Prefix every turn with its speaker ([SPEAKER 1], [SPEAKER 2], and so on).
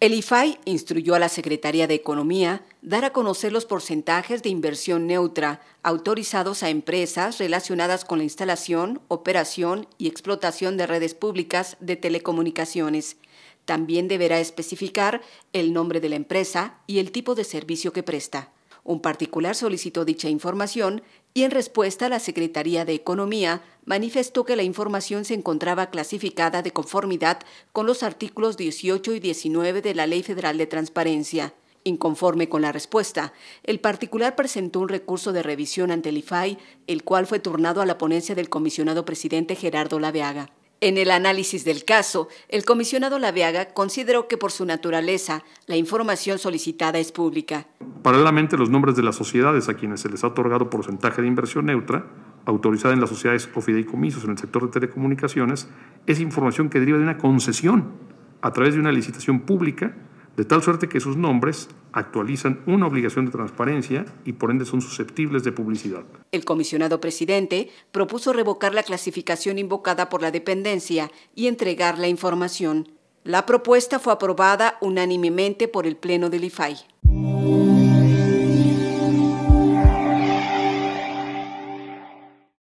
[SPEAKER 1] El IFAI instruyó a la Secretaría de Economía dar a conocer los porcentajes de inversión neutra autorizados a empresas relacionadas con la instalación, operación y explotación de redes públicas de telecomunicaciones. También deberá especificar el nombre de la empresa y el tipo de servicio que presta. Un particular solicitó dicha información y en respuesta la Secretaría de Economía manifestó que la información se encontraba clasificada de conformidad con los artículos 18 y 19 de la Ley Federal de Transparencia. Inconforme con la respuesta, el particular presentó un recurso de revisión ante el IFAI, el cual fue turnado a la ponencia del comisionado presidente Gerardo Laveaga. En el análisis del caso, el comisionado Laveaga consideró que por su naturaleza la información solicitada es pública.
[SPEAKER 2] Paralelamente, los nombres de las sociedades a quienes se les ha otorgado porcentaje de inversión neutra, autorizada en las sociedades o fideicomisos en el sector de telecomunicaciones, es información que deriva de una concesión a través de una licitación pública, de tal suerte que sus nombres actualizan una obligación de transparencia y por ende son susceptibles de publicidad.
[SPEAKER 1] El comisionado presidente propuso revocar la clasificación invocada por la dependencia y entregar la información. La propuesta fue aprobada unánimemente por el Pleno del IFAI.